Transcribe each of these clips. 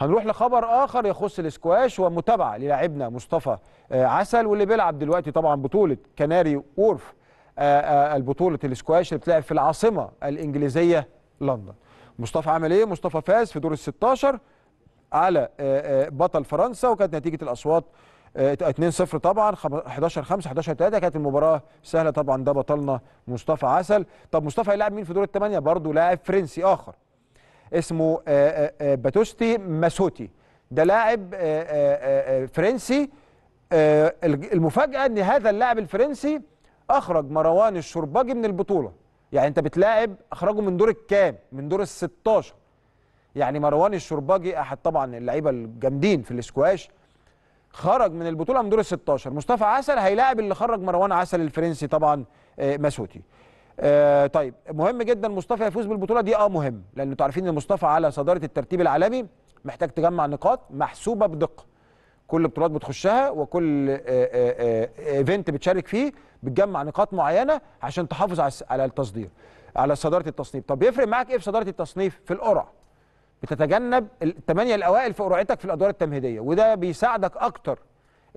هنروح لخبر اخر يخص الاسكواش ومتابعه للاعبنا مصطفى آه، عسل واللي بيلعب دلوقتي طبعا بطوله كناري وورف آه، آه، البطوله الاسكواش اللي بتلعب في العاصمه الانجليزيه لندن مصطفى عمل ايه مصطفى فاز في دور ال 16 على بطل فرنسا وكانت نتيجه الاصوات 2-0 طبعا 11 5 11 3 كانت المباراه سهله طبعا ده بطلنا مصطفى عسل طب مصطفى هيلاعب مين في دور الثمانيه برضه لاعب فرنسي اخر اسمه آه، آه، آه، باتوستي ماسوتي ده لاعب فرنسي المفاجاه ان هذا اللاعب الفرنسي اخرج مروان الشرباجي من البطوله يعني انت بتلاعب اخرجه من دور الكام من دور ال16 يعني مروان الشرباجي احد طبعا اللعيبه الجامدين في الاسكواش خرج من البطوله من دور ال16 مصطفى عسل هيلاعب اللي خرج مروان عسل الفرنسي طبعا مسوتي آه طيب مهم جدا مصطفى يفوز بالبطوله دي اه مهم لان انتوا عارفين ان مصطفى على صداره الترتيب العالمي محتاج تجمع نقاط محسوبه بدقه كل بطولات بتخشها وكل ايفنت آه، آه، آه، بتشارك فيه بتجمع نقاط معينه عشان تحافظ على التصدير على صداره التصنيف طب يفرق معاك ايه في صداره التصنيف في القرعه بتتجنب الثمانيه الاوائل في قرعتك في الادوار التمهيديه وده بيساعدك اكتر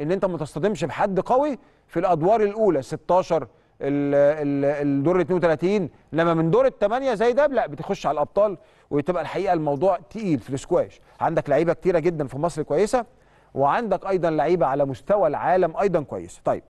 ان انت ما تصطدمش بحد قوي في الادوار الاولى 16 الدور ال 32 لما من دور الثمانيه زي ده لا بتخش على الابطال وتبقى الحقيقه الموضوع تقيل في السكواش عندك لعيبه كتيره جدا في مصر كويسه وعندك ايضا لعيبه على مستوى العالم ايضا كويسه طيب